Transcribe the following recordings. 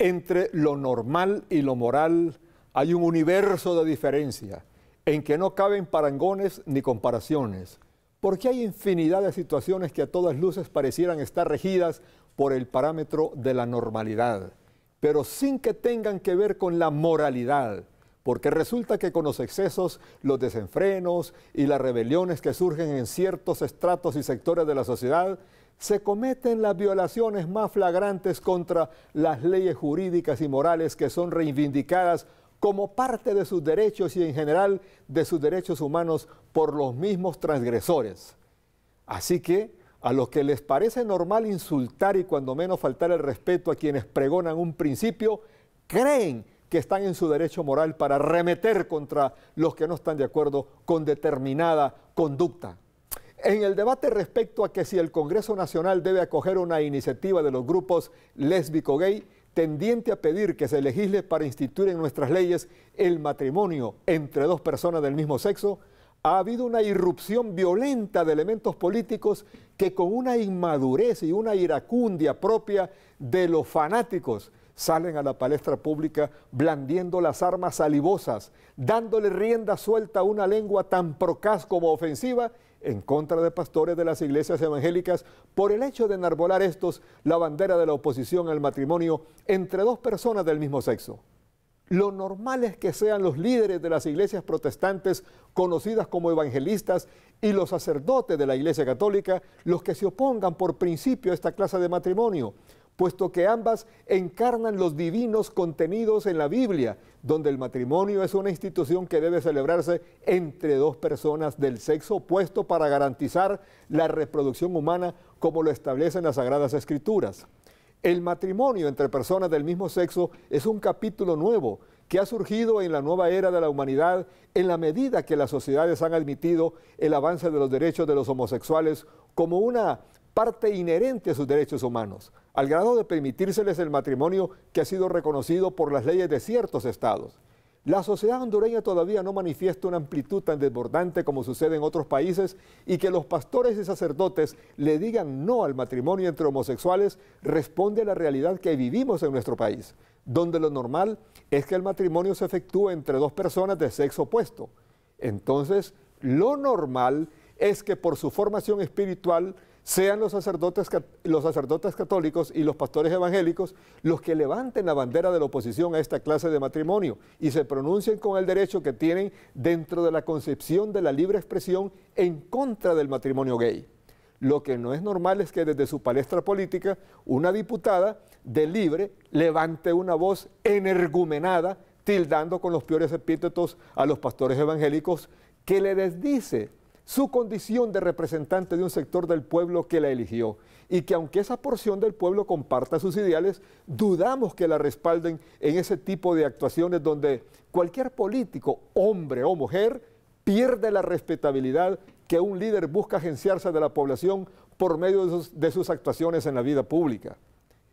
Entre lo normal y lo moral hay un universo de diferencia en que no caben parangones ni comparaciones, porque hay infinidad de situaciones que a todas luces parecieran estar regidas por el parámetro de la normalidad, pero sin que tengan que ver con la moralidad, porque resulta que con los excesos, los desenfrenos y las rebeliones que surgen en ciertos estratos y sectores de la sociedad, se cometen las violaciones más flagrantes contra las leyes jurídicas y morales que son reivindicadas como parte de sus derechos y en general de sus derechos humanos por los mismos transgresores. Así que a los que les parece normal insultar y cuando menos faltar el respeto a quienes pregonan un principio, creen que están en su derecho moral para remeter contra los que no están de acuerdo con determinada conducta. En el debate respecto a que si el Congreso Nacional debe acoger una iniciativa de los grupos lésbico-gay tendiente a pedir que se legisle para instituir en nuestras leyes el matrimonio entre dos personas del mismo sexo, ha habido una irrupción violenta de elementos políticos que con una inmadurez y una iracundia propia de los fanáticos salen a la palestra pública blandiendo las armas salivosas, dándole rienda suelta a una lengua tan procaz como ofensiva en contra de pastores de las iglesias evangélicas por el hecho de enarbolar estos la bandera de la oposición al matrimonio entre dos personas del mismo sexo. Lo normal es que sean los líderes de las iglesias protestantes, conocidas como evangelistas, y los sacerdotes de la iglesia católica los que se opongan por principio a esta clase de matrimonio puesto que ambas encarnan los divinos contenidos en la Biblia, donde el matrimonio es una institución que debe celebrarse entre dos personas del sexo opuesto para garantizar la reproducción humana como lo establecen las Sagradas Escrituras. El matrimonio entre personas del mismo sexo es un capítulo nuevo que ha surgido en la nueva era de la humanidad en la medida que las sociedades han admitido el avance de los derechos de los homosexuales como una parte inherente a sus derechos humanos al grado de permitírseles el matrimonio que ha sido reconocido por las leyes de ciertos estados. La sociedad hondureña todavía no manifiesta una amplitud tan desbordante como sucede en otros países y que los pastores y sacerdotes le digan no al matrimonio entre homosexuales responde a la realidad que vivimos en nuestro país, donde lo normal es que el matrimonio se efectúe entre dos personas de sexo opuesto. Entonces, lo normal es que por su formación espiritual sean los sacerdotes, los sacerdotes católicos y los pastores evangélicos los que levanten la bandera de la oposición a esta clase de matrimonio y se pronuncien con el derecho que tienen dentro de la concepción de la libre expresión en contra del matrimonio gay. Lo que no es normal es que desde su palestra política una diputada de libre levante una voz energumenada tildando con los peores epítetos a los pastores evangélicos que le desdice su condición de representante de un sector del pueblo que la eligió y que aunque esa porción del pueblo comparta sus ideales, dudamos que la respalden en ese tipo de actuaciones donde cualquier político, hombre o mujer, pierde la respetabilidad que un líder busca agenciarse de la población por medio de sus, actuaciones en la vida pública.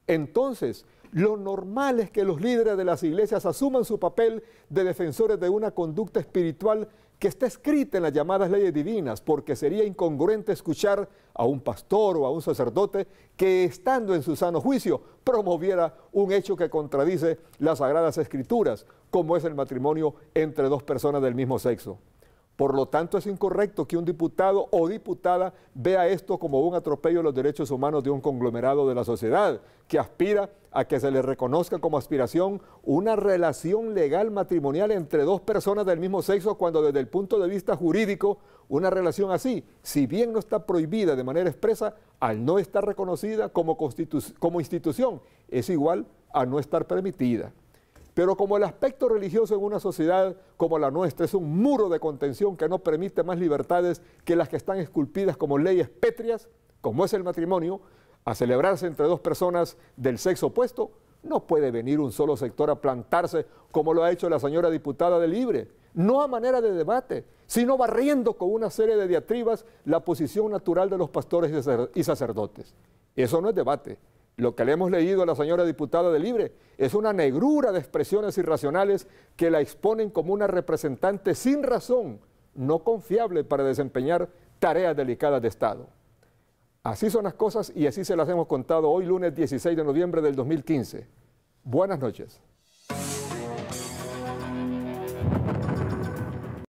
Entonces, lo normal es que los líderes de las iglesias asuman su papel de defensores de una conducta espiritual que está escrita en las llamadas leyes divinas, porque sería incongruente escuchar a un pastor o a un sacerdote que, estando en su sano juicio, promoviera un hecho que contradice las sagradas escrituras, como es el matrimonio entre dos personas del mismo sexo. Por lo tanto, es incorrecto que un diputado o diputada vea esto como un atropello a los derechos humanos de un conglomerado de la sociedad que aspira a que se le reconozca como aspiración una relación legal matrimonial entre dos personas del mismo sexo cuando desde el punto de vista jurídico una relación así, si bien no está prohibida de manera expresa, al no estar reconocida como, como institución, es igual a no estar permitida. Pero como el aspecto religioso en una sociedad como la nuestra es un muro de contención que no permite más libertades que las que están esculpidas como leyes pétreas, como es el matrimonio, a celebrarse entre dos personas del sexo opuesto, no puede venir un solo sector a plantarse como lo ha hecho la señora diputada de Libre, no a manera de debate, sino barriendo con una serie de diatribas la posición natural de los pastores y sacerdotes. Eso no es debate, lo que le hemos leído a la señora diputada de Libre es una negrura de expresiones irracionales que la exponen como una representante sin razón, no confiable para desempeñar tareas delicadas de Estado. Así son las cosas y así se las hemos contado hoy lunes 16 de noviembre del 2015. Buenas noches.